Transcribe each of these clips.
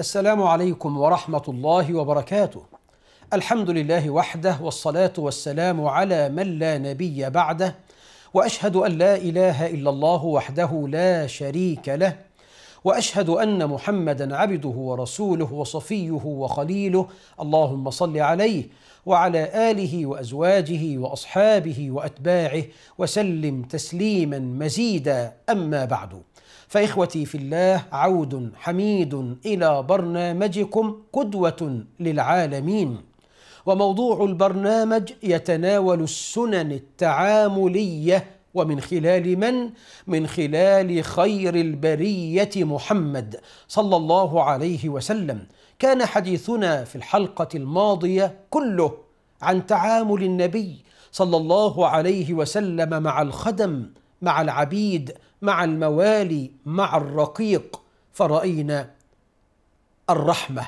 السلام عليكم ورحمة الله وبركاته. الحمد لله وحده والصلاة والسلام على من لا نبي بعده وأشهد أن لا إله إلا الله وحده لا شريك له وأشهد أن محمدا عبده ورسوله وصفيه وخليله اللهم صل عليه وعلى آله وأزواجه وأصحابه وأتباعه وسلم تسليما مزيدا أما بعد. فإخوتي في الله عود حميد إلى برنامجكم قدوة للعالمين وموضوع البرنامج يتناول السنن التعاملية ومن خلال من؟ من خلال خير البرية محمد صلى الله عليه وسلم كان حديثنا في الحلقة الماضية كله عن تعامل النبي صلى الله عليه وسلم مع الخدم مع العبيد مع الموالي مع الرقيق فرأينا الرحمة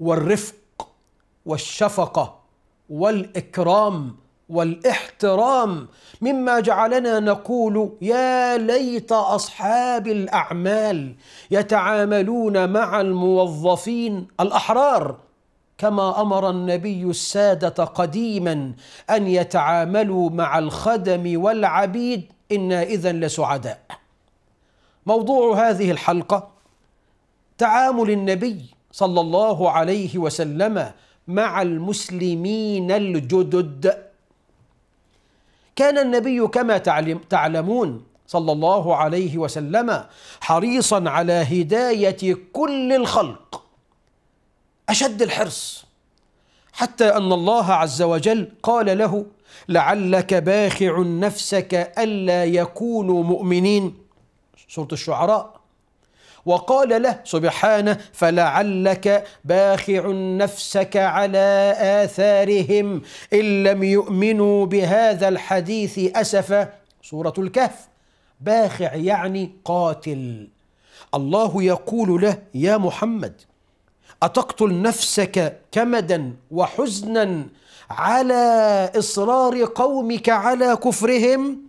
والرفق والشفقة والإكرام والاحترام مما جعلنا نقول يا ليت اصحاب الاعمال يتعاملون مع الموظفين الاحرار كما امر النبي الساده قديما ان يتعاملوا مع الخدم والعبيد إنا إذا لسعداء موضوع هذه الحلقة تعامل النبي صلى الله عليه وسلم مع المسلمين الجدد كان النبي كما تعلم تعلمون صلى الله عليه وسلم حريصا على هداية كل الخلق أشد الحرص حتى أن الله عز وجل قال له لعلك باخع نفسك ألا يكونوا مؤمنين سورة الشعراء وقال له سبحانه فلعلك باخع نفسك على آثارهم إن لم يؤمنوا بهذا الحديث أسفا سورة الكهف باخع يعني قاتل الله يقول له يا محمد أتقتل نفسك كمدا وحزنا على إصرار قومك على كفرهم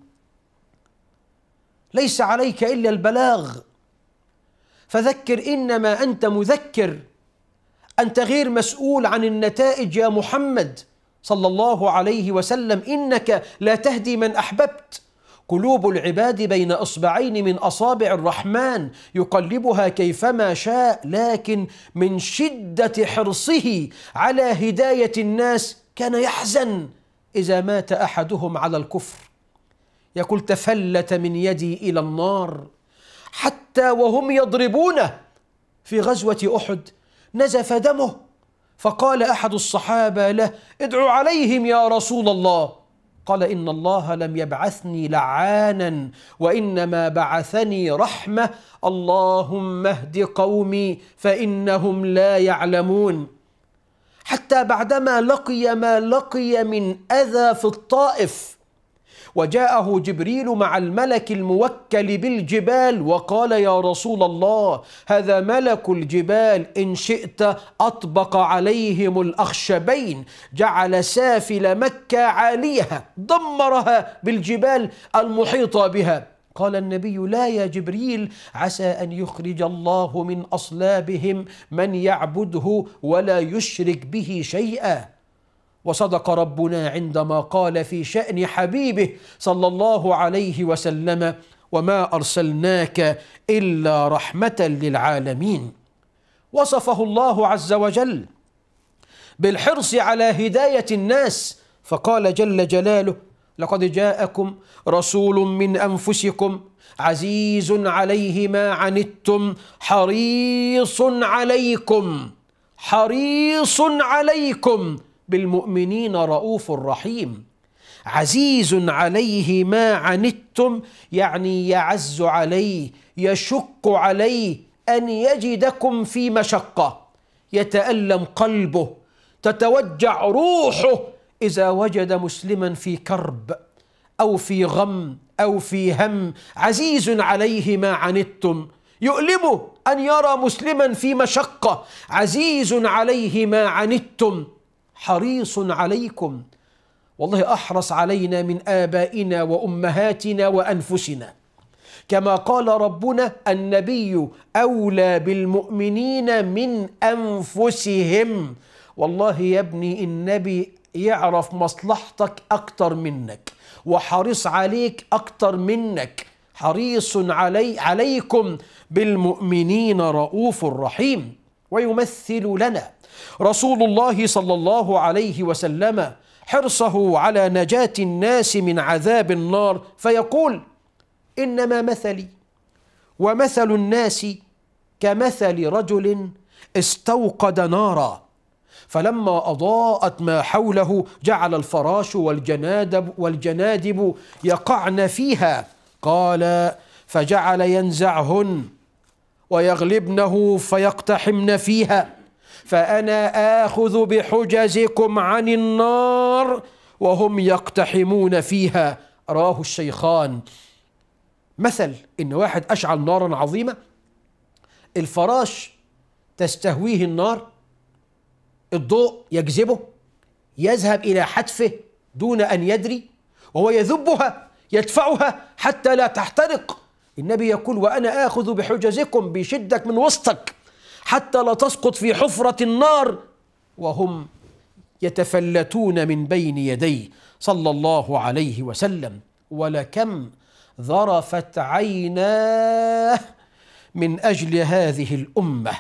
ليس عليك إلا البلاغ فذكر إنما أنت مذكر أنت غير مسؤول عن النتائج يا محمد صلى الله عليه وسلم إنك لا تهدي من أحببت قلوب العباد بين اصبعين من اصابع الرحمن يقلبها كيفما شاء لكن من شده حرصه على هدايه الناس كان يحزن إذا مات أحدهم على الكفر يقول تفلت من يدي إلى النار حتى وهم يضربونه في غزوة أحد نزف دمه فقال أحد الصحابة له ادعو عليهم يا رسول الله قال إن الله لم يبعثني لعانا وإنما بعثني رحمة اللهم اهد قومي فإنهم لا يعلمون حتى بعدما لقي ما لقي من اذى في الطائف وجاءه جبريل مع الملك الموكل بالجبال وقال يا رسول الله هذا ملك الجبال ان شئت اطبق عليهم الاخشبين جعل سافل مكه عاليها دمرها بالجبال المحيطه بها قال النبي لا يا جبريل عسى ان يخرج الله من اصلابهم من يعبده ولا يشرك به شيئا وصدق ربنا عندما قال في شان حبيبه صلى الله عليه وسلم وما ارسلناك الا رحمه للعالمين وصفه الله عز وجل بالحرص على هدايه الناس فقال جل جلاله لقد جاءكم رسول من انفسكم عزيز عليه ما عنتم حريص عليكم حريص عليكم بالمؤمنين رؤوف رحيم عزيز عليه ما عنتم يعني يعز عليه يشق عليه ان يجدكم في مشقه يتالم قلبه تتوجع روحه إذا وجد مسلما في كرب أو في غم أو في هم عزيز عليه ما عنتم يؤلمه أن يرى مسلما في مشقة عزيز عليه ما عنتم حريص عليكم والله أحرص علينا من آبائنا وأمهاتنا وأنفسنا كما قال ربنا النبي أولى بالمؤمنين من أنفسهم والله يا ابني النبي يعرف مصلحتك أكتر منك وحريص عليك أكتر منك حريص علي عليكم بالمؤمنين رؤوف رحيم ويمثل لنا رسول الله صلى الله عليه وسلم حرصه على نجاة الناس من عذاب النار فيقول إنما مثلي ومثل الناس كمثل رجل استوقد نارا فلما أضاءت ما حوله جعل الفراش والجنادب, والجنادب يقعن فيها قال فجعل ينزعهن ويغلبنه فيقتحمن فيها فأنا آخذ بحجزكم عن النار وهم يقتحمون فيها راه الشيخان مثل إن واحد أشعل نارا عظيمة الفراش تستهويه النار الضوء يجذبه يذهب إلى حتفه دون أن يدري وهو يذبها يدفعها حتى لا تحترق النبي يقول وأنا آخذ بحجزكم بشدك من وسطك حتى لا تسقط في حفرة النار وهم يتفلتون من بين يديه صلى الله عليه وسلم ولكم ذرفت عيناه من أجل هذه الأمة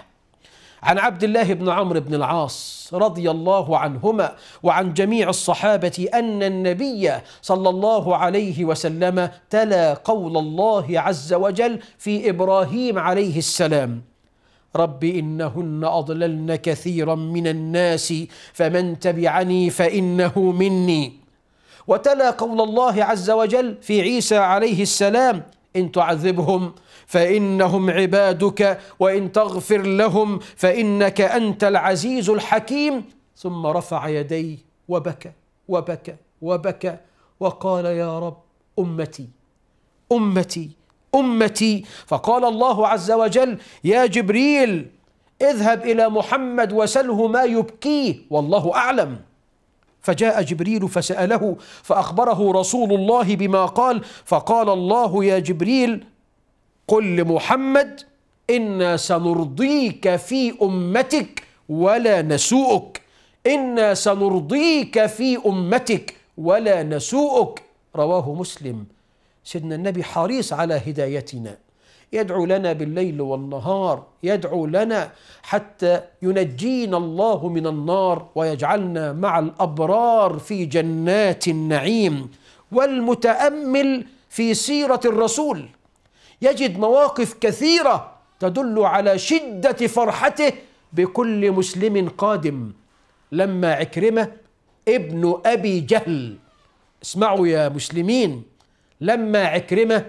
عن عبد الله بن عمرو بن العاص رضي الله عنهما وعن جميع الصحابة أن النبي صلى الله عليه وسلم تلا قول الله عز وجل في إبراهيم عليه السلام رب إنهن أضللن كثيرا من الناس فمن تبعني فإنه مني وتلا قول الله عز وجل في عيسى عليه السلام إن تعذبهم فإنهم عبادك وإن تغفر لهم فإنك أنت العزيز الحكيم ثم رفع يديه وبكى وبكى وبكى وقال يا رب أمتي أمتي أمتي فقال الله عز وجل يا جبريل اذهب إلى محمد وسله ما يبكيه والله أعلم فجاء جبريل فسأله فأخبره رسول الله بما قال فقال الله يا جبريل قل لمحمد إنا سنرضيك في أمتك ولا نسوءك إنا سنرضيك في أمتك ولا نسوءك رواه مسلم سيدنا النبي حريص على هدايتنا يدعو لنا بالليل والنهار يدعو لنا حتى ينجينا الله من النار ويجعلنا مع الابرار في جنات النعيم والمتامل في سيره الرسول يجد مواقف كثيره تدل على شده فرحته بكل مسلم قادم لما عكرمه ابن ابي جهل اسمعوا يا مسلمين لما عكرمه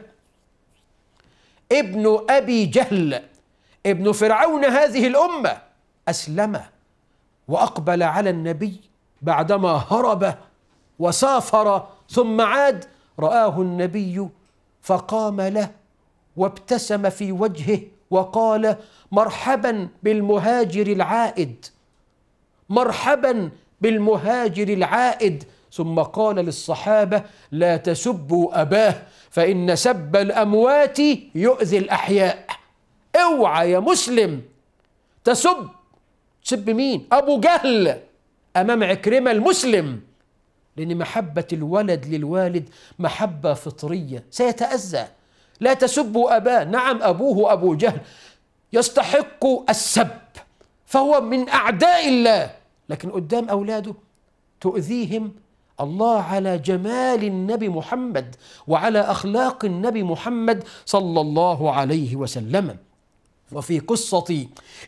ابن أبي جهل ابن فرعون هذه الأمة أسلم وأقبل على النبي بعدما هرب وسافر ثم عاد رآه النبي فقام له وابتسم في وجهه وقال مرحبا بالمهاجر العائد مرحبا بالمهاجر العائد ثم قال للصحابة لا تسبوا أباه فإن سب الأموات يؤذي الأحياء اوعى يا مسلم تسب تسب مين أبو جهل أمام عكرمة المسلم لأن محبة الولد للوالد محبة فطرية سيتأذى لا تسبوا أباه نعم أبوه أبو جهل يستحق السب فهو من أعداء الله لكن قدام أولاده تؤذيهم الله على جمال النبي محمد وعلى اخلاق النبي محمد صلى الله عليه وسلم وفي قصة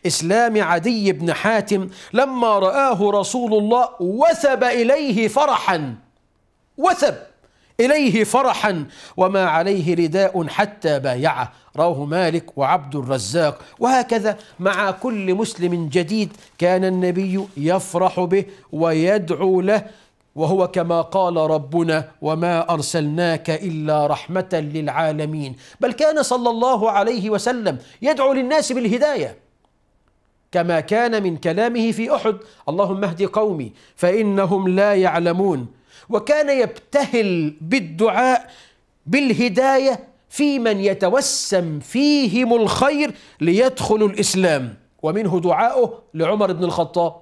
إسلام عدي بن حاتم لما رآه رسول الله وثب إليه فرحا وثب إليه فرحا وما عليه رداء حتى بايعه رواه مالك وعبد الرزاق وهكذا مع كل مسلم جديد كان النبي يفرح به ويدعو له وهو كما قال ربنا وما ارسلناك الا رحمه للعالمين بل كان صلى الله عليه وسلم يدعو للناس بالهدايه كما كان من كلامه في احد اللهم اهد قومي فانهم لا يعلمون وكان يبتهل بالدعاء بالهدايه في من يتوسم فيهم الخير ليدخلوا الاسلام ومنه دعاؤه لعمر بن الخطاب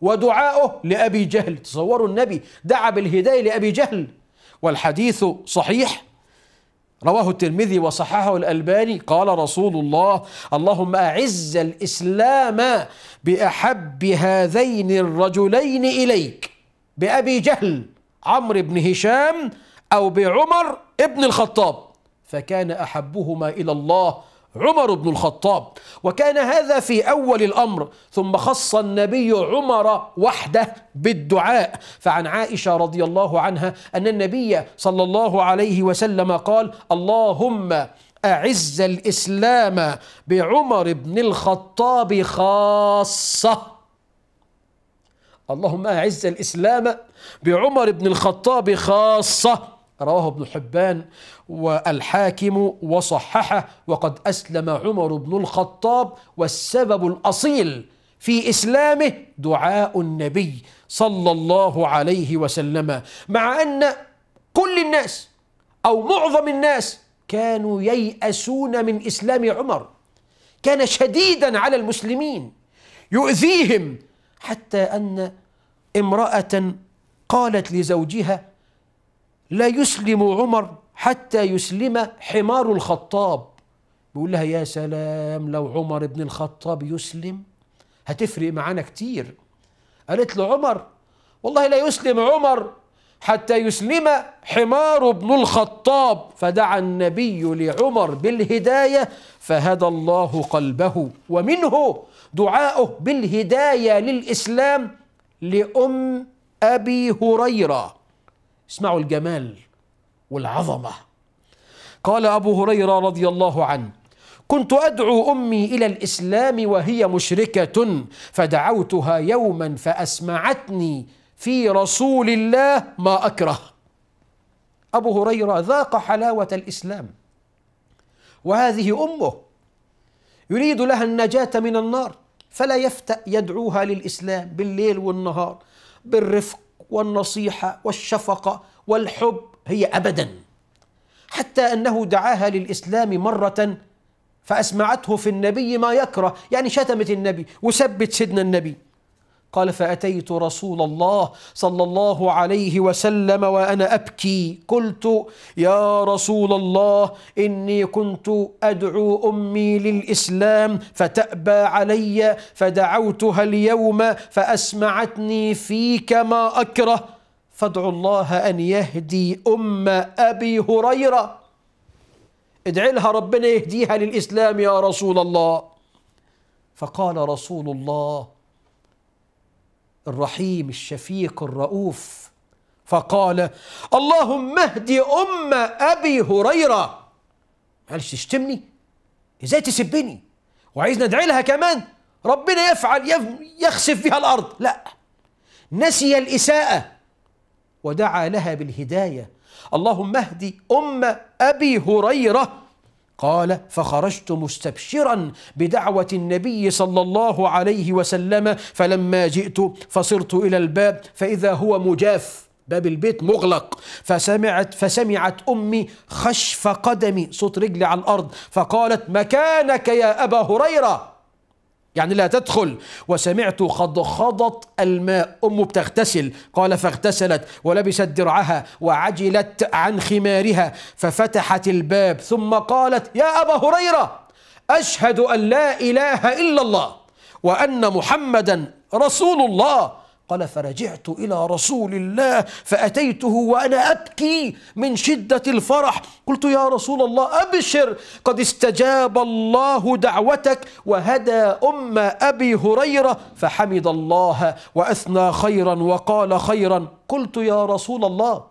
ودعاؤه لأبي جهل تصوروا النبي دعا بالهداية لأبي جهل والحديث صحيح رواه الترمذي وصححه الألباني قال رسول الله اللهم أعز الإسلام بأحب هذين الرجلين إليك بأبي جهل عمرو بن هشام أو بعمر ابن الخطاب فكان أحبهما إلى الله عمر بن الخطاب وكان هذا في أول الأمر ثم خص النبي عمر وحده بالدعاء فعن عائشة رضي الله عنها أن النبي صلى الله عليه وسلم قال اللهم أعز الإسلام بعمر بن الخطاب خاصة اللهم أعز الإسلام بعمر بن الخطاب خاصة رواه ابن حبان والحاكم وصححه وقد أسلم عمر بن الخطاب والسبب الأصيل في إسلامه دعاء النبي صلى الله عليه وسلم مع أن كل الناس أو معظم الناس كانوا ييأسون من إسلام عمر كان شديدا على المسلمين يؤذيهم حتى أن امرأة قالت لزوجها لا يسلم عمر حتى يسلم حمار الخطاب بيقول لها يا سلام لو عمر بن الخطاب يسلم هتفرق معانا كتير قالت له عمر والله لا يسلم عمر حتى يسلم حمار بن الخطاب فدعا النبي لعمر بالهداية فهدى الله قلبه ومنه دعاؤه بالهداية للإسلام لأم أبي هريرة اسمعوا الجمال والعظمه قال ابو هريره رضي الله عنه كنت ادعو امي الى الاسلام وهي مشركه فدعوتها يوما فاسمعتني في رسول الله ما اكره ابو هريره ذاق حلاوه الاسلام وهذه امه يريد لها النجاه من النار فلا يفتأ يدعوها للاسلام بالليل والنهار بالرفق والنصيحة والشفقة والحب هي أبدا حتى أنه دعاها للإسلام مرة فأسمعته في النبي ما يكره يعني شتمت النبي وسبت سيدنا النبي قال فاتيت رسول الله صلى الله عليه وسلم وانا ابكي قلت يا رسول الله اني كنت ادعو امي للاسلام فتابى علي فدعوتها اليوم فاسمعتني فيك ما اكره فادعو الله ان يهدي ام ابي هريره ادعي لها ربنا يهديها للاسلام يا رسول الله فقال رسول الله الرحيم الشفيق الرؤوف فقال اللهم اهد أم أبي هريرة معلش تشتمني ازاي تسبني وعايز ندعي لها كمان ربنا يفعل يخسف بها الأرض لا نسي الإساءة ودعا لها بالهداية اللهم اهد أم أبي هريرة قال فخرجت مستبشرا بدعوة النبي صلى الله عليه وسلم فلما جئت فصرت إلى الباب فإذا هو مجاف باب البيت مغلق فسمعت فسمعت امي خشف قدمي صوت رجلي على الارض فقالت مكانك يا ابا هريره يعني لا تدخل وسمعت قد خضت الماء أم بتغتسل قال فاغتسلت ولبست درعها وعجلت عن خمارها ففتحت الباب ثم قالت يا أبا هريرة أشهد أن لا إله إلا الله وأن محمدا رسول الله قال فرجعت إلى رسول الله فأتيته وأنا أبكي من شدة الفرح قلت يا رسول الله أبشر قد استجاب الله دعوتك وهدى أم أبي هريرة فحمد الله وأثنى خيرا وقال خيرا قلت يا رسول الله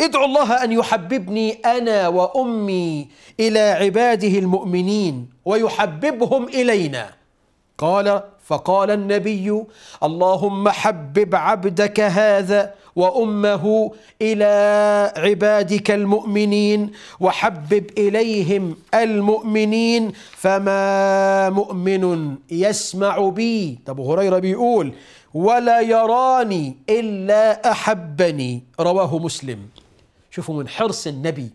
ادعو الله أن يحببني أنا وأمي إلى عباده المؤمنين ويحببهم إلينا قال فقال النبي اللهم حبب عبدك هذا وامه الى عبادك المؤمنين وحبب اليهم المؤمنين فما مؤمن يسمع بي ابو هريره بيقول ولا يراني الا احبني رواه مسلم شوفوا من حرص النبي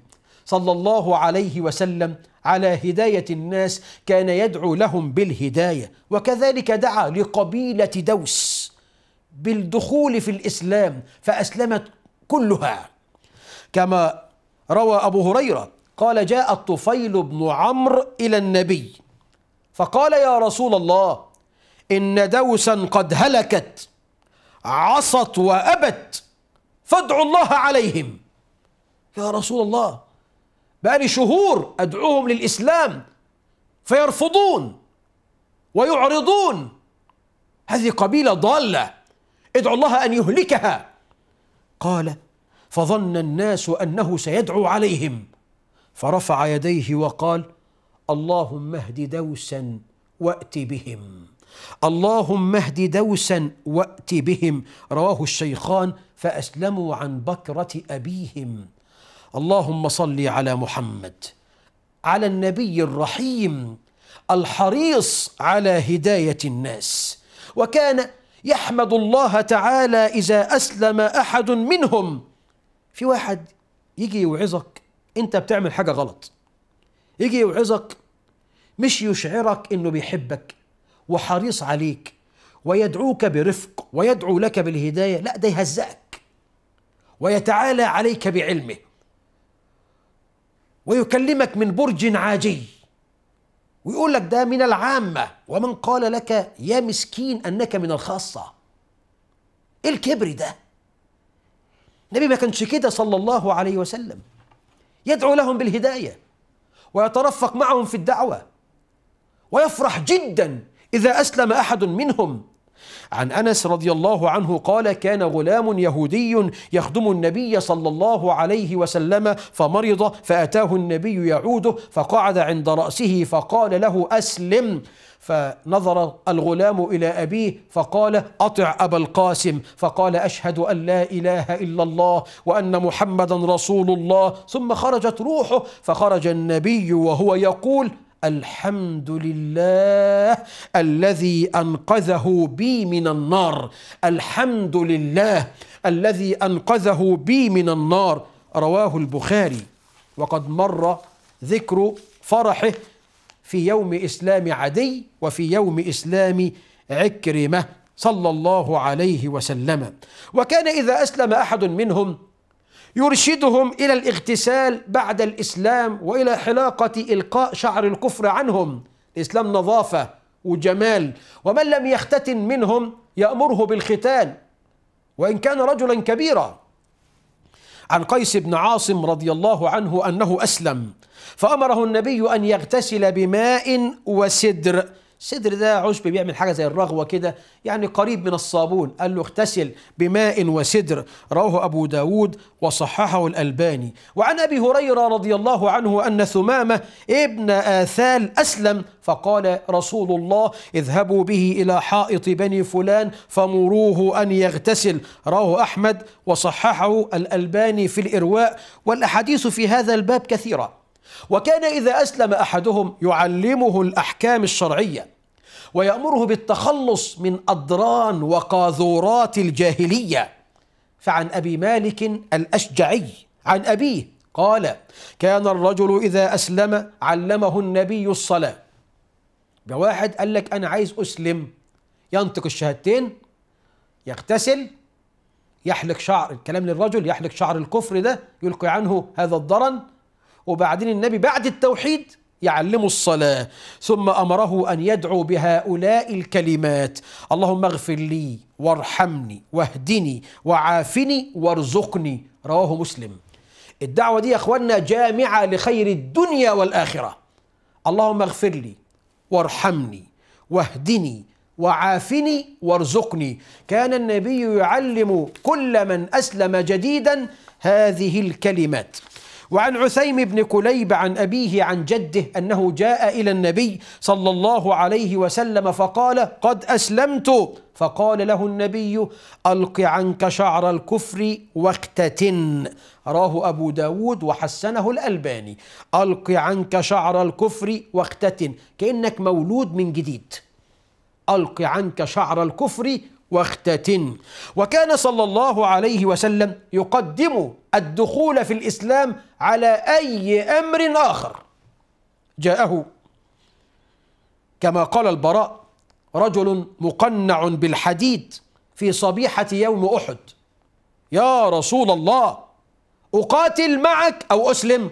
صلى الله عليه وسلم على هداية الناس كان يدعو لهم بالهداية وكذلك دعا لقبيلة دوس بالدخول في الإسلام فأسلمت كلها كما روى أبو هريرة قال جاء الطفيل بن عمرو إلى النبي فقال يا رسول الله إن دوسا قد هلكت عصت وأبت فادعوا الله عليهم يا رسول الله بقالي شهور أدعوهم للإسلام فيرفضون ويعرضون هذه قبيلة ضالة ادعو الله أن يهلكها قال فظن الناس أنه سيدعو عليهم فرفع يديه وقال اللهم اهد دوسا وأت بهم اللهم اهد دوسا وأت بهم رواه الشيخان فأسلموا عن بكرة أبيهم اللهم صل على محمد على النبي الرحيم الحريص على هدايه الناس وكان يحمد الله تعالى اذا اسلم احد منهم في واحد يجي يوعظك انت بتعمل حاجه غلط يجي يوعظك مش يشعرك انه بيحبك وحريص عليك ويدعوك برفق ويدعو لك بالهدايه لا ده يهزأك ويتعالى عليك بعلمه ويكلمك من برج عاجي ويقول لك ده من العامة ومن قال لك يا مسكين أنك من الخاصة إيه الكبر ده النبي ما كانش كده صلى الله عليه وسلم يدعو لهم بالهداية ويترفق معهم في الدعوة ويفرح جدا إذا أسلم أحد منهم عن أنس رضي الله عنه قال كان غلام يهودي يخدم النبي صلى الله عليه وسلم فمرض فأتاه النبي يعوده فقعد عند رأسه فقال له أسلم فنظر الغلام إلى أبيه فقال أطع أبا القاسم فقال أشهد أن لا إله إلا الله وأن محمدا رسول الله ثم خرجت روحه فخرج النبي وهو يقول الحمد لله الذي انقذه بي من النار الحمد لله الذي انقذه بي من النار رواه البخاري وقد مر ذكر فرحه في يوم اسلام عدي وفي يوم اسلام عكرمه صلى الله عليه وسلم وكان اذا اسلم احد منهم يرشدهم إلى الاغتسال بعد الإسلام وإلى حلاقة إلقاء شعر الكفر عنهم الإسلام نظافة وجمال ومن لم يختتن منهم يأمره بالختان وإن كان رجلا كبيرا عن قيس بن عاصم رضي الله عنه أنه أسلم فأمره النبي أن يغتسل بماء وسدر الصدر ده عشب بيعمل حاجه زي الرغوه كده يعني قريب من الصابون قال له اغتسل بماء وسدر رواه ابو داود وصححه الالباني وعن ابي هريره رضي الله عنه ان ثمامه ابن اثال اسلم فقال رسول الله اذهبوا به الى حائط بني فلان فمروه ان يغتسل رواه احمد وصححه الالباني في الارواء والاحاديث في هذا الباب كثيره وكان إذا أسلم أحدهم يعلمه الأحكام الشرعية ويأمره بالتخلص من أدران وقاذورات الجاهلية فعن أبي مالك الأشجعي عن أبيه قال كان الرجل إذا أسلم علمه النبي الصلاة واحد قال لك أنا عايز أسلم ينطق الشهادتين يغتسل يحلق شعر الكلام للرجل يحلق شعر الكفر ده يلقي عنه هذا الضرن وبعدين النبي بعد التوحيد يعلمه الصلاة ثم أمره أن يدعو بهؤلاء الكلمات اللهم اغفر لي وارحمني واهدني وعافني وارزقني رواه مسلم الدعوة دي يا أخوانا جامعة لخير الدنيا والآخرة اللهم اغفر لي وارحمني واهدني وعافني وارزقني كان النبي يعلم كل من أسلم جديدا هذه الكلمات وعن عثيم بن كليب عن أبيه عن جده أنه جاء إلى النبي صلى الله عليه وسلم فقال قد أسلمت فقال له النبي ألق عنك شعر الكفر واقتتن راه أبو داود وحسنه الألباني ألق عنك شعر الكفر واقتتن كأنك مولود من جديد ألق عنك شعر الكفر واختتن وكان صلى الله عليه وسلم يقدم الدخول في الإسلام على أي أمر آخر جاءه كما قال البراء رجل مقنع بالحديد في صبيحة يوم أحد يا رسول الله أقاتل معك أو أسلم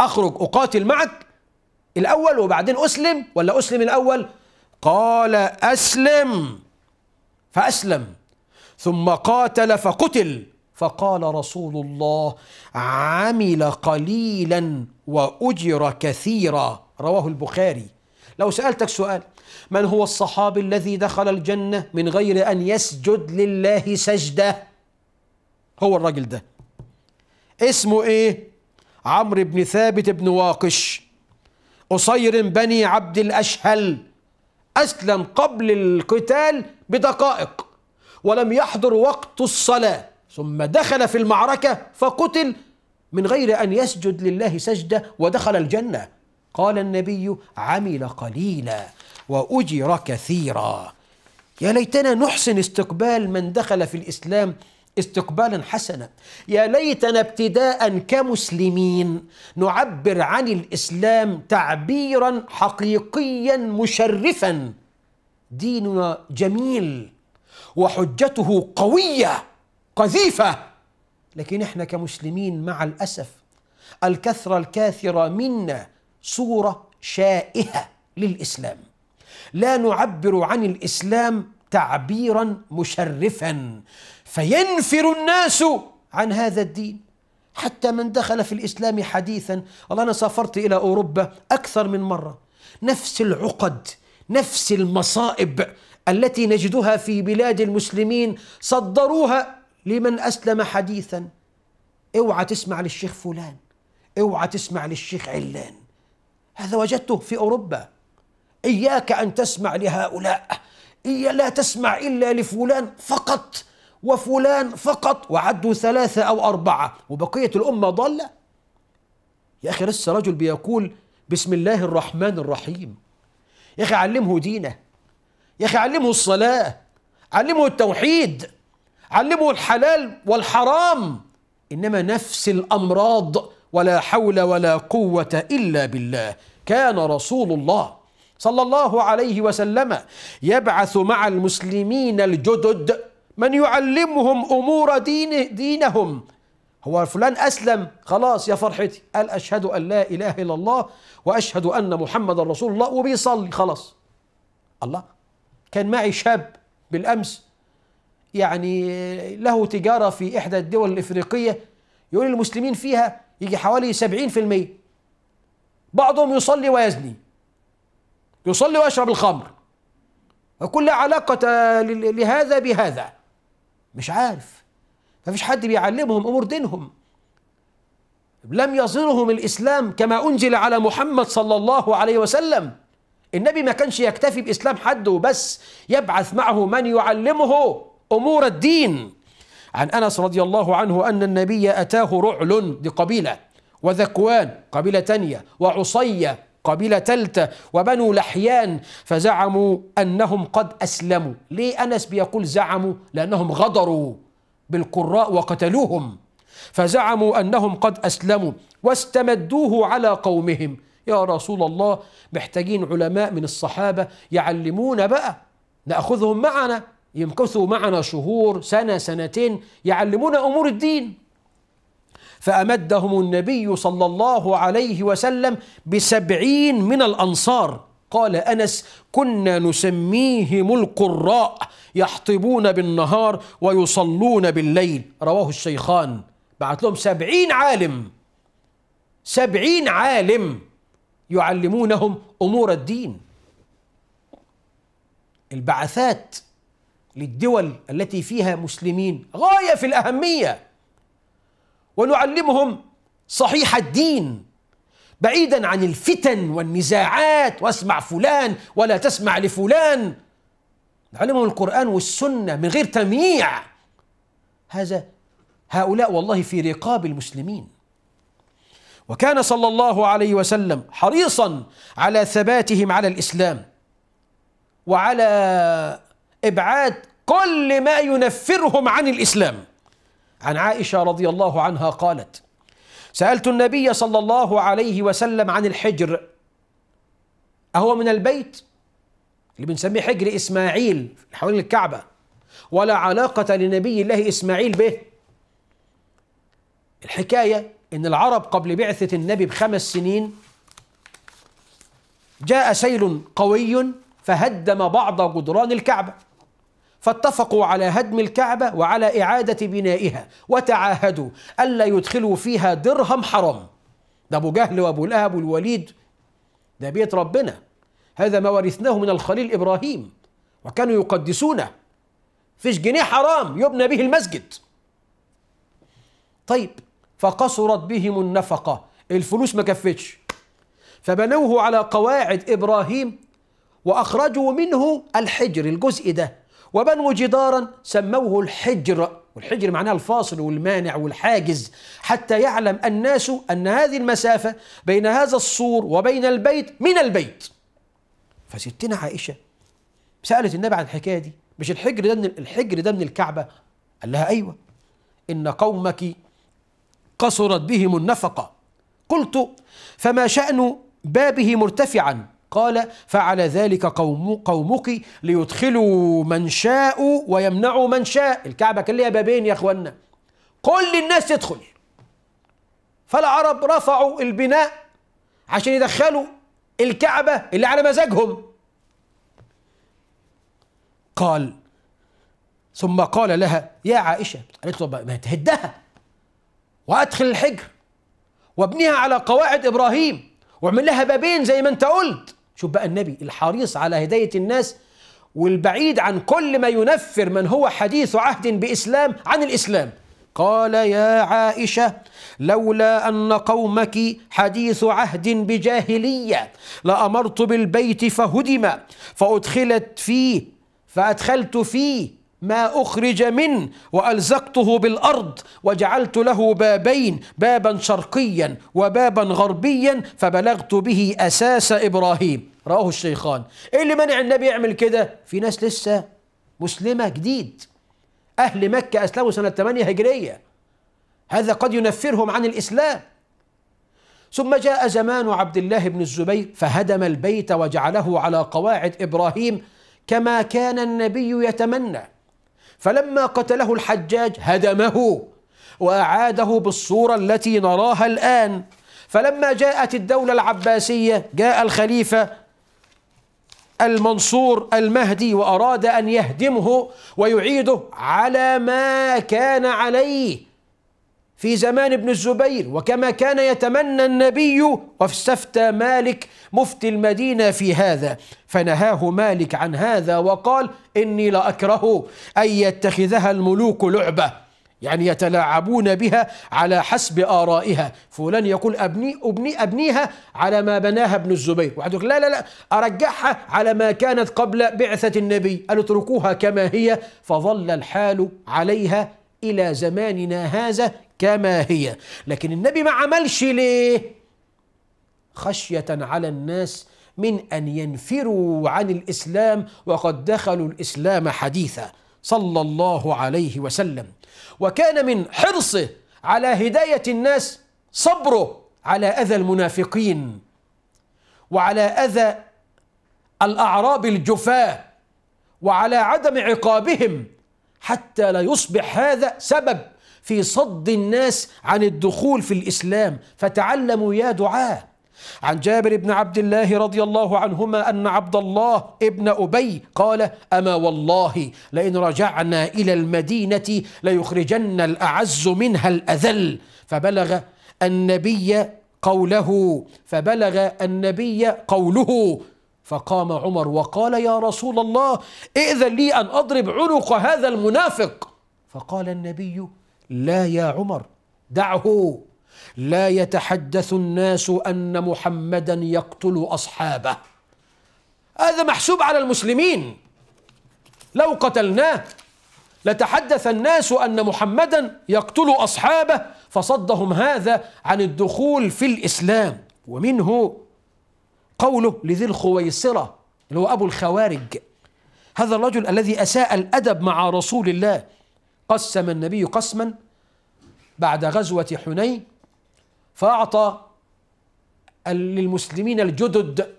أخرج أقاتل معك الأول وبعدين أسلم ولا أسلم الأول قال أسلم فأسلم ثم قاتل فقتل فقال رسول الله عمل قليلا وأجر كثيرا رواه البخاري لو سألتك سؤال من هو الصحابي الذي دخل الجنة من غير أن يسجد لله سجدة هو الراجل ده اسمه ايه عمرو بن ثابت بن واقش قصير بني عبد الأشهل أسلم قبل القتال بدقائق ولم يحضر وقت الصلاة ثم دخل في المعركة فقتل من غير أن يسجد لله سجدة ودخل الجنة قال النبي عمل قليلا وأجر كثيرا يا ليتنا نحسن استقبال من دخل في الإسلام استقبالا حسنا يا ليتنا ابتداء كمسلمين نعبر عن الاسلام تعبيرا حقيقيا مشرفا ديننا جميل وحجته قويه قذيفه لكن احنا كمسلمين مع الاسف الكثره الكاثره منا صوره شائهه للاسلام لا نعبر عن الاسلام تعبيرا مشرفا فينفر الناس عن هذا الدين حتى من دخل في الإسلام حديثا والله أنا سافرت إلى أوروبا أكثر من مرة نفس العقد نفس المصائب التي نجدها في بلاد المسلمين صدروها لمن أسلم حديثا اوعى تسمع للشيخ فلان اوعى تسمع للشيخ علان هذا وجدته في أوروبا إياك أن تسمع لهؤلاء إيا لا تسمع إلا لفلان فقط وفلان فقط وعدوا ثلاثة أو أربعة وبقية الأمة ضالة يا أخي لسه رجل بيقول بسم الله الرحمن الرحيم يا أخي علمه دينه يا أخي علمه الصلاة علمه التوحيد علمه الحلال والحرام إنما نفس الأمراض ولا حول ولا قوة إلا بالله كان رسول الله صلى الله عليه وسلم يبعث مع المسلمين الجدد من يعلمهم أمور دين دينهم هو فلان أسلم خلاص يا فرحتي قال أشهد أن لا إله إلا الله وأشهد أن محمد رسول الله وبيصلي خلاص الله كان معي شاب بالأمس يعني له تجارة في إحدى الدول الإفريقية يقول المسلمين فيها يجي حوالي 70% بعضهم يصلي ويزني يصلي ويشرب الخمر وكل علاقة لهذا بهذا مش عارف مفيش حد بيعلمهم امور دينهم لم يظهرهم الاسلام كما انزل على محمد صلى الله عليه وسلم النبي ما كانش يكتفي باسلام حد وبس يبعث معه من يعلمه امور الدين عن انس رضي الله عنه ان النبي اتاه رعل دي قبيله وذكوان قبيله تانيه وعصيه قبيلة تلت وبنو لحيان فزعموا أنهم قد أسلموا ليه أنس بيقول زعموا لأنهم غدروا بالقراء وقتلوهم فزعموا أنهم قد أسلموا واستمدوه على قومهم يا رسول الله محتاجين علماء من الصحابة يعلمونا بقى نأخذهم معنا يمكثوا معنا شهور سنة سنتين يعلمونا أمور الدين فأمدهم النبي صلى الله عليه وسلم بسبعين من الأنصار قال أنس كنا نسميهم القراء يحطبون بالنهار ويصلون بالليل رواه الشيخان بعت لهم سبعين عالم سبعين عالم يعلمونهم أمور الدين البعثات للدول التي فيها مسلمين غاية في الأهمية ونعلمهم صحيح الدين بعيدا عن الفتن والنزاعات واسمع فلان ولا تسمع لفلان نعلمهم القرآن والسنة من غير تمييع هذا هؤلاء والله في رقاب المسلمين وكان صلى الله عليه وسلم حريصا على ثباتهم على الإسلام وعلى إبعاد كل ما ينفرهم عن الإسلام عن عائشة رضي الله عنها قالت سألت النبي صلى الله عليه وسلم عن الحجر أهو من البيت اللي بنسميه حجر إسماعيل حوالين الكعبة ولا علاقة لنبي الله إسماعيل به الحكاية إن العرب قبل بعثة النبي بخمس سنين جاء سيل قوي فهدم بعض جدران الكعبة فاتفقوا على هدم الكعبة وعلى إعادة بنائها وتعاهدوا ألا يدخلوا فيها درهم حرام ده أبو جهل وأبو لهب والوليد ده بيت ربنا هذا ما ورثناه من الخليل إبراهيم وكانوا يقدسونه فيش جنيه حرام يبنى به المسجد طيب فقصرت بهم النفقة الفلوس ما كفتش فبنوه على قواعد إبراهيم وأخرجوا منه الحجر الجزء ده وبنوا جدارا سموه الحجر والحجر معناه الفاصل والمانع والحاجز حتى يعلم الناس أن هذه المسافة بين هذا السور وبين البيت من البيت فستنا عائشة سألت النبي عن الحكاية دي مش الحجر ده من الحجر ده من الكعبة قال لها أيوة إن قومك قصرت بهم النفقة قلت فما شأن بابه مرتفعا قال فعل ذلك قوم قومك ليدخلوا من شاءوا ويمنعوا من شاء الكعبة كان ليها بابين يا أخوانا كل الناس تدخل فالعرب رفعوا البناء عشان يدخلوا الكعبة اللي على مزاجهم قال ثم قال لها يا عائشة قالت له ما تهدها وأدخل الحجر وابنيها على قواعد إبراهيم واعمل لها بابين زي ما أنت قلت شوف بقى النبي الحريص على هداية الناس والبعيد عن كل ما ينفر من هو حديث عهد بإسلام عن الإسلام قال يا عائشة لولا أن قومك حديث عهد بجاهلية لأمرت بالبيت فهدم فأدخلت فيه فأدخلت فيه ما أخرج منه وألزقته بالأرض وجعلت له بابين بابا شرقيا وبابا غربيا فبلغت به أساس إبراهيم رآه الشيخان إيه اللي منع النبي يعمل كده في ناس لسه مسلمة جديد أهل مكة أسلموا سنة 8 هجرية هذا قد ينفرهم عن الإسلام ثم جاء زمان عبد الله بن الزبير فهدم البيت وجعله على قواعد إبراهيم كما كان النبي يتمنى فلما قتله الحجاج هدمه واعاده بالصوره التي نراها الان فلما جاءت الدوله العباسيه جاء الخليفه المنصور المهدي واراد ان يهدمه ويعيده على ما كان عليه في زمان ابن الزبير وكما كان يتمنى النبي واستفتى مالك مفتي المدينة في هذا فنهاه مالك عن هذا وقال إني لأكره أن يتخذها الملوك لعبة يعني يتلاعبون بها على حسب آرائها فلان يقول أبني أبني أبنيها على ما بناها ابن الزبير واحد يقول لا لا لا أرجعها على ما كانت قبل بعثة النبي قال اتركوها كما هي فظل الحال عليها إلى زماننا هذا كما هي لكن النبي ما عملش ليه خشية على الناس من أن ينفروا عن الإسلام وقد دخلوا الإسلام حديثا صلى الله عليه وسلم وكان من حرصه على هداية الناس صبره على أذى المنافقين وعلى أذى الأعراب الجفاة وعلى عدم عقابهم حتى لا يصبح هذا سبب في صد الناس عن الدخول في الإسلام فتعلموا يا دعاء عن جابر بن عبد الله رضي الله عنهما أن عبد الله ابن أبي قال أما والله لئن رجعنا إلى المدينة ليخرجن الأعز منها الأذل فبلغ النبي قوله فبلغ النبي قوله فقام عمر وقال يا رسول الله ائذن لي أن أضرب عنق هذا المنافق فقال النبي لا يا عمر دعه لا يتحدث الناس ان محمدا يقتل اصحابه هذا محسوب على المسلمين لو قتلناه لتحدث الناس ان محمدا يقتل اصحابه فصدهم هذا عن الدخول في الاسلام ومنه قوله لذي الخويصره اللي هو ابو الخوارج هذا الرجل الذي اساء الادب مع رسول الله قسم النبي قسما بعد غزوة حنين فأعطى للمسلمين الجدد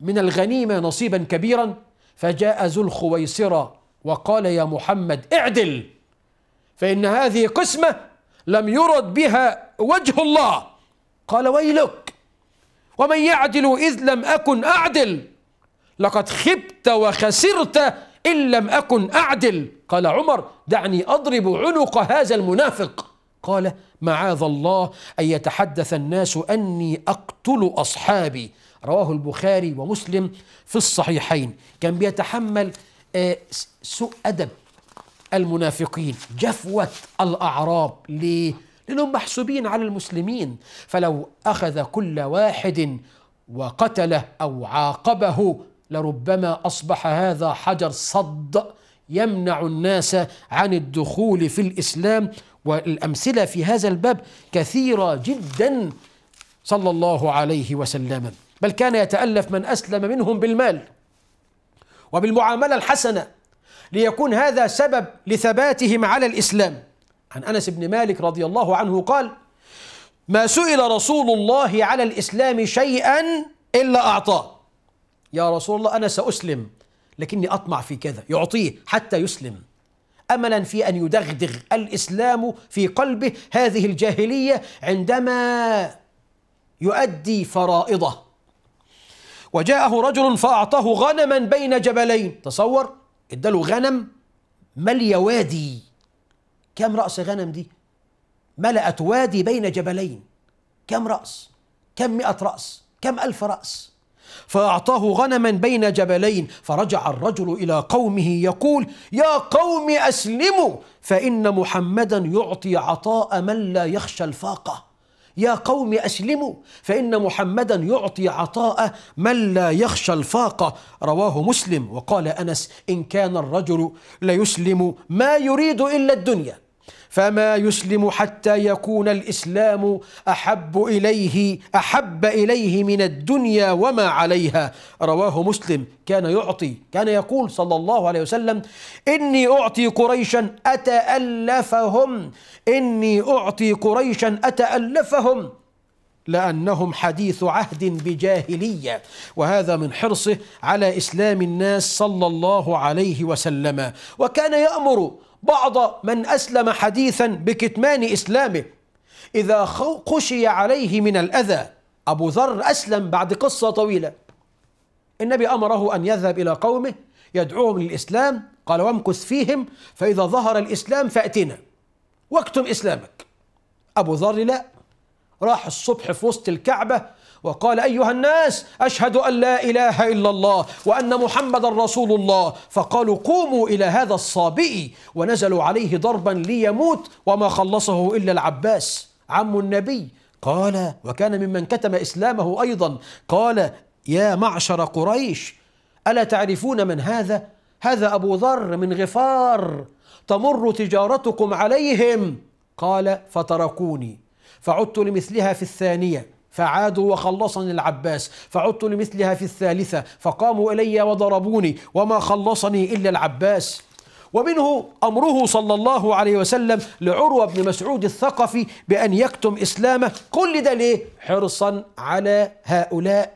من الغنيمة نصيبا كبيرا فجاء ذو الخويصرة وقال يا محمد اعدل فإن هذه قسمة لم يرد بها وجه الله قال ويلك ومن يعدل إذ لم أكن أعدل لقد خبت وخسرت إن لم أكن أعدل قال عمر دعني أضرب عنق هذا المنافق قال معاذ الله أن يتحدث الناس أني أقتل أصحابي رواه البخاري ومسلم في الصحيحين كان بيتحمل آه، سوء أدب المنافقين جفوة الأعراب ليه؟ لأنهم محسوبين على المسلمين فلو أخذ كل واحد وقتله أو عاقبه لربما اصبح هذا حجر صد يمنع الناس عن الدخول في الاسلام والامثله في هذا الباب كثيره جدا صلى الله عليه وسلم بل كان يتالف من اسلم منهم بالمال وبالمعامله الحسنه ليكون هذا سبب لثباتهم على الاسلام عن انس بن مالك رضي الله عنه قال ما سئل رسول الله على الاسلام شيئا الا اعطاه يا رسول الله أنا سأسلم لكني أطمع في كذا يعطيه حتى يسلم املا في ان يدغدغ الاسلام في قلبه هذه الجاهليه عندما يؤدي فرائضه وجاءه رجل فاعطاه غنما بين جبلين تصور اداله غنم ملي وادي كم راس غنم دي ملأت وادي بين جبلين كم راس كم مئة راس كم ألف راس فأعطاه غنما بين جبلين فرجع الرجل إلى قومه يقول يا قوم أسلموا فإن محمدا يعطي عطاء من لا يخشى الفاقة يا قوم أسلموا فإن محمدا يعطي عطاء من لا يخشى الفاقة رواه مسلم وقال أنس إن كان الرجل ليسلم ما يريد إلا الدنيا فما يسلم حتى يكون الاسلام احب اليه احب اليه من الدنيا وما عليها رواه مسلم كان يعطي كان يقول صلى الله عليه وسلم اني اعطي قريشا اتالفهم اني اعطي قريشا اتالفهم لانهم حديث عهد بجاهليه وهذا من حرصه على اسلام الناس صلى الله عليه وسلم وكان يامر بعض من أسلم حديثا بكتمان إسلامه إذا خشي عليه من الأذى أبو ذر أسلم بعد قصة طويلة النبي أمره أن يذهب إلى قومه يدعوهم للإسلام قال وامكث فيهم فإذا ظهر الإسلام فأتنا واكتم إسلامك أبو ذر لا راح الصبح في وسط الكعبة وقال أيها الناس أشهد أن لا إله إلا الله وأن محمد رسول الله فقالوا قوموا إلى هذا الصابئ ونزلوا عليه ضربا ليموت وما خلصه إلا العباس عم النبي قال وكان ممن كتم إسلامه أيضا قال يا معشر قريش ألا تعرفون من هذا؟ هذا أبو ذر من غفار تمر تجارتكم عليهم قال فتركوني فعدت لمثلها في الثانيه فعادوا وخلصني العباس فعدت لمثلها في الثالثة فقاموا إلي وضربوني وما خلصني إلا العباس ومنه أمره صلى الله عليه وسلم لعروة بن مسعود الثقفي بأن يكتم إسلامه كل ده ليه؟ حرصا على هؤلاء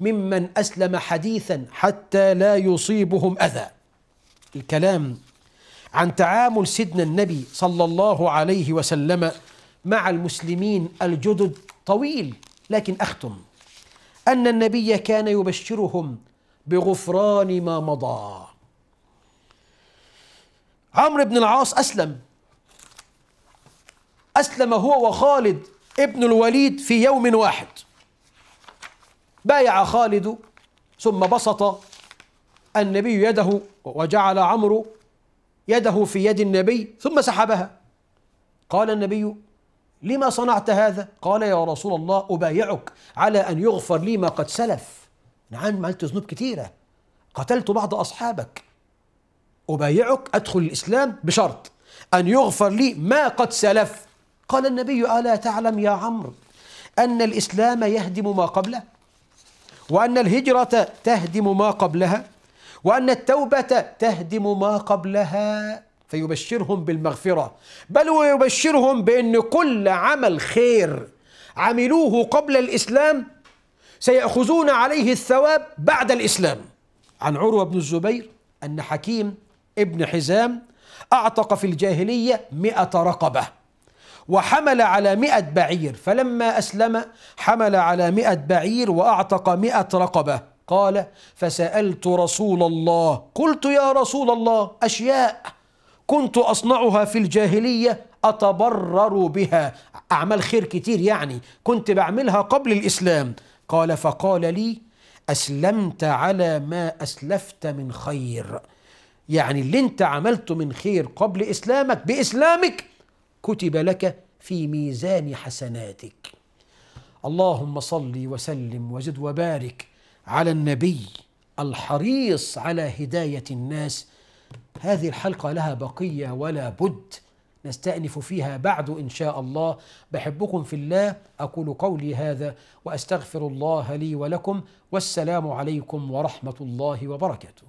ممن أسلم حديثا حتى لا يصيبهم أذى الكلام عن تعامل سيدنا النبي صلى الله عليه وسلم مع المسلمين الجدد طويل لكن أختم أن النبي كان يبشرهم بغفران ما مضى عمرو بن العاص أسلم أسلم هو وخالد ابن الوليد في يوم واحد بايع خالد ثم بسط النبي يده وجعل عمرو يده في يد النبي ثم سحبها قال النبي لما صنعت هذا قال يا رسول الله أبايعك على أن يغفر لي ما قد سلف نعم عملت ذنوب كثيرة قتلت بعض أصحابك أبايعك أدخل الإسلام بشرط أن يغفر لي ما قد سلف قال النبي ألا تعلم يا عمرو أن الإسلام يهدم ما قبله وأن الهجرة تهدم ما قبلها وأن التوبة تهدم ما قبلها فيبشرهم بالمغفرة بل ويبشرهم بأن كل عمل خير عملوه قبل الإسلام سيأخذون عليه الثواب بعد الإسلام عن عروة بن الزبير أن حكيم ابن حزام أعتق في الجاهلية مئة رقبة وحمل على مئة بعير فلما أسلم حمل على مئة بعير وأعتق مئة رقبة قال فسألت رسول الله قلت يا رسول الله أشياء كنت أصنعها في الجاهلية أتبرر بها أعمال خير كتير يعني كنت بعملها قبل الإسلام قال فقال لي أسلمت على ما أسلفت من خير يعني اللي أنت عملته من خير قبل إسلامك بإسلامك كتب لك في ميزان حسناتك اللهم صل وسلم وزد وبارك على النبي الحريص على هداية الناس هذه الحلقة لها بقية ولا بد نستأنف فيها بعد إن شاء الله بحبكم في الله أقول قولي هذا وأستغفر الله لي ولكم والسلام عليكم ورحمة الله وبركاته